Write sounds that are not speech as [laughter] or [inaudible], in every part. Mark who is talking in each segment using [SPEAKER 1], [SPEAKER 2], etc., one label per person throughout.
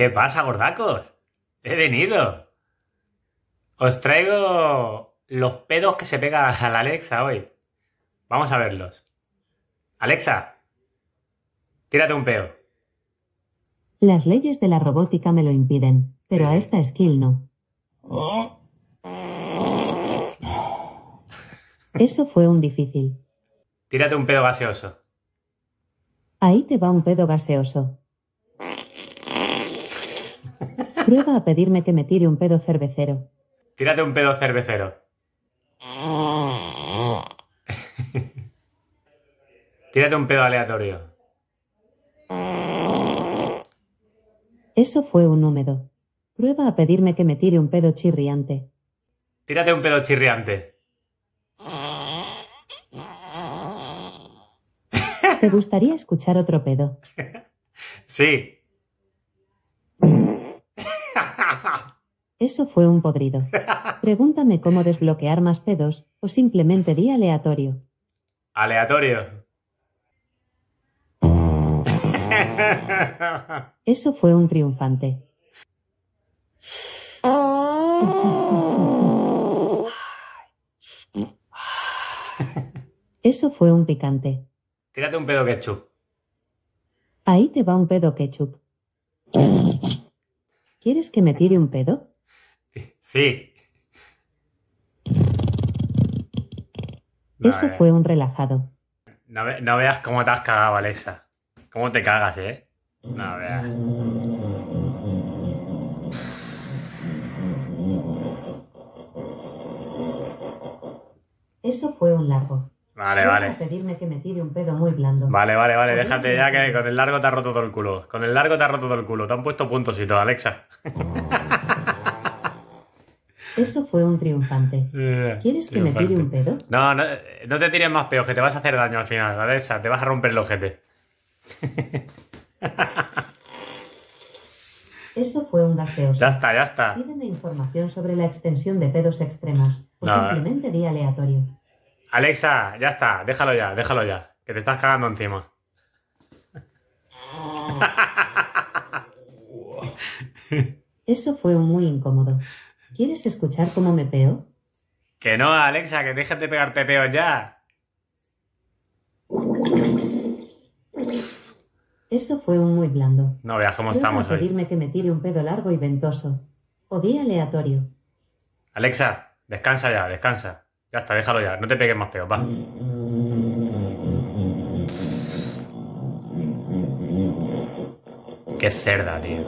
[SPEAKER 1] ¿Qué pasa, gordacos? He venido. Os traigo los pedos que se pegan a la [laughs] Alexa hoy. Vamos a verlos. Alexa, tírate un pedo.
[SPEAKER 2] Las leyes de la robótica me lo impiden, pero a esta skill no. Oh. Eso fue un difícil.
[SPEAKER 1] Tírate un pedo gaseoso.
[SPEAKER 2] Ahí te va un pedo gaseoso. Prueba a pedirme que me tire un pedo cervecero.
[SPEAKER 1] Tírate un pedo cervecero. Tírate un pedo aleatorio.
[SPEAKER 2] Eso fue un húmedo. Prueba a pedirme que me tire un pedo chirriante.
[SPEAKER 1] Tírate un pedo chirriante.
[SPEAKER 2] ¿Te gustaría escuchar otro pedo?
[SPEAKER 1] [laughs] sí.
[SPEAKER 2] Eso fue un podrido. Pregúntame cómo desbloquear más pedos, o simplemente di aleatorio.
[SPEAKER 1] Aleatorio.
[SPEAKER 2] Eso fue un triunfante. Eso fue un picante.
[SPEAKER 1] Tírate un pedo ketchup.
[SPEAKER 2] Ahí te va un pedo ketchup. ¿Quieres que me tire un pedo? Sí. [laughs] Eso fue un relajado.
[SPEAKER 1] No, veas cómo te has cagado, Alexa. ¿Cómo te cagas, eh? No veas.
[SPEAKER 2] Eso fue un largo.
[SPEAKER 1] Vale, vale.
[SPEAKER 2] que me tire un pedo muy blando. Vale, vale, vale. Déjate ya
[SPEAKER 1] que con el largo te ha roto todo el culo. Con el largo te ha roto todo el culo. Te han puesto puntos y todo, Alexa. [laughs]
[SPEAKER 2] Eso fue un triunfante. [laughs] Eh, ¿Quieres que me tire un pedo?
[SPEAKER 1] No, no, te tires más pedos, que te vas a hacer daño al final, Alexa. Te vas a romper el ojete. [laughs]
[SPEAKER 2] Eso fue un gaseoso.
[SPEAKER 1] Ya está, ya está.
[SPEAKER 2] Pídeme información sobre la extensión de pedos extremos. O simplemente di aleatorio.
[SPEAKER 1] Alexa, ya está, déjalo ya, déjalo ya, que te estás cagando encima.
[SPEAKER 2] [laughs] Eso fue muy incómodo. ¿Quieres escuchar cómo me peo?
[SPEAKER 1] Que no, Alexa, que déjate de pegarte peo ya.
[SPEAKER 2] Eso fue un muy blando.
[SPEAKER 1] No veas cómo estamos hoy. pedirme
[SPEAKER 2] que me tire un pedo largo y ventoso. O día aleatorio.
[SPEAKER 1] Alexa, descansa ya, descansa. Ya está, déjalo ya, no te pegues más peos, va. Qué cerda, tío.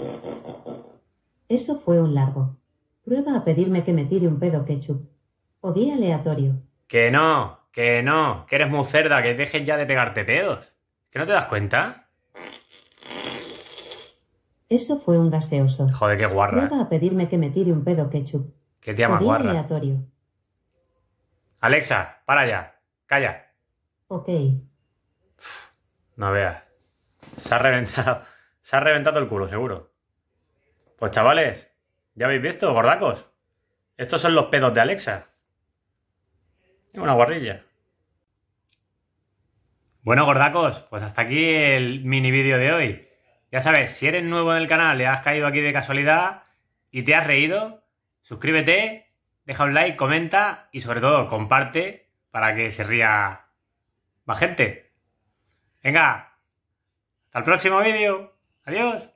[SPEAKER 2] Eso fue un largo. Prueba a pedirme que me tire un pedo ketchup. O aleatorio.
[SPEAKER 1] Que no, que no, que eres muy cerda, que dejes ya de pegarte pedos. ¿Que no te das cuenta?
[SPEAKER 2] Eso fue un gaseoso. Joder, qué guarra. Prueba a pedirme que me tire un pedo ketchup.
[SPEAKER 1] ¿Qué te llama guarra? aleatorio. Alexa, para allá. Calla. Ok. No veas. Se ha reventado. Se ha reventado el culo, seguro. Pues chavales, ya habéis visto, gordacos. Estos son los pedos de Alexa. una guarrilla. Bueno, gordacos, pues hasta aquí el mini vídeo de hoy. Ya sabes, si eres nuevo en el canal y has caído aquí de casualidad y te has reído, suscríbete deja un like, comenta y sobre todo comparte para que se ría más gente. Venga, hasta el próximo vídeo. Adiós.